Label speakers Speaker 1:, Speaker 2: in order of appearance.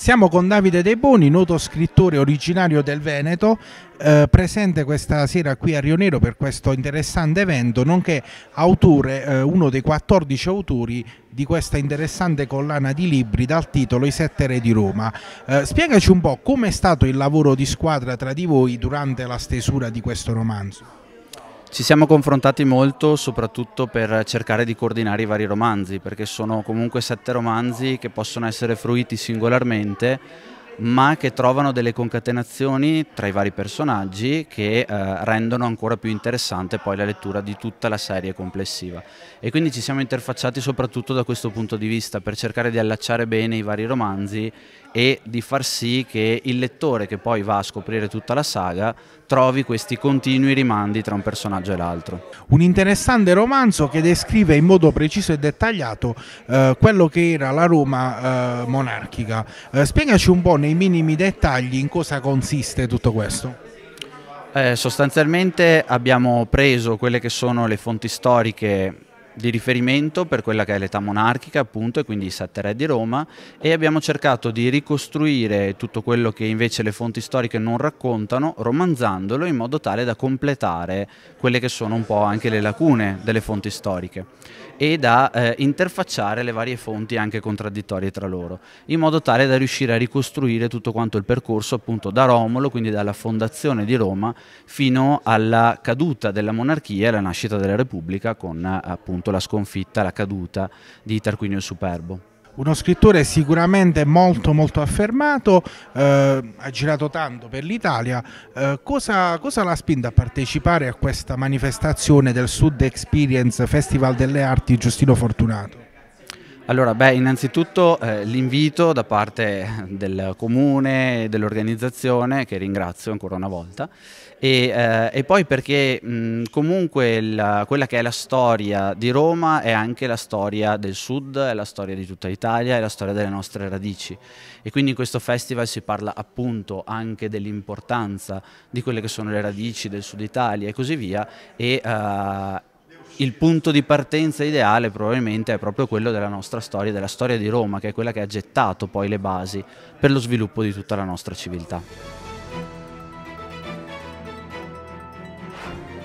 Speaker 1: Siamo con Davide De Boni, noto scrittore originario del Veneto, eh, presente questa sera qui a Rio Nero per questo interessante evento, nonché autore, eh, uno dei 14 autori di questa interessante collana di libri dal titolo I sette re di Roma. Eh, spiegaci un po' com'è stato il lavoro di squadra tra di voi durante la stesura di questo romanzo.
Speaker 2: Ci siamo confrontati molto soprattutto per cercare di coordinare i vari romanzi, perché sono comunque sette romanzi che possono essere fruiti singolarmente, ma che trovano delle concatenazioni tra i vari personaggi che eh, rendono ancora più interessante poi la lettura di tutta la serie complessiva. E quindi ci siamo interfacciati soprattutto da questo punto di vista per cercare di allacciare bene i vari romanzi e di far sì che il lettore che poi va a scoprire tutta la saga trovi questi continui rimandi tra un personaggio e l'altro.
Speaker 1: Un interessante romanzo che descrive in modo preciso e dettagliato eh, quello che era la Roma eh, monarchica. Eh, spiegaci un po' nei minimi dettagli in cosa consiste tutto questo.
Speaker 2: Eh, sostanzialmente abbiamo preso quelle che sono le fonti storiche di riferimento per quella che è l'età monarchica appunto e quindi i sette re di Roma e abbiamo cercato di ricostruire tutto quello che invece le fonti storiche non raccontano romanzandolo in modo tale da completare quelle che sono un po' anche le lacune delle fonti storiche e da eh, interfacciare le varie fonti anche contraddittorie tra loro in modo tale da riuscire a ricostruire tutto quanto il percorso appunto da Romolo quindi dalla fondazione di Roma fino alla caduta della monarchia e alla nascita della Repubblica con appunto la sconfitta, la caduta di Tarquinio Superbo.
Speaker 1: Uno scrittore sicuramente molto molto affermato, eh, ha girato tanto per l'Italia, eh, cosa, cosa l'ha spinta a partecipare a questa manifestazione del Sud Experience Festival delle Arti Giustino Fortunato?
Speaker 2: Allora, beh, innanzitutto eh, l'invito da parte del comune, e dell'organizzazione, che ringrazio ancora una volta, e, eh, e poi perché mh, comunque la, quella che è la storia di Roma è anche la storia del sud, è la storia di tutta Italia, è la storia delle nostre radici. E quindi in questo festival si parla appunto anche dell'importanza di quelle che sono le radici del sud Italia e così via, e, eh, il punto di partenza ideale probabilmente è proprio quello della nostra storia, della storia di Roma, che è quella che ha gettato poi le basi per lo sviluppo di tutta la nostra civiltà.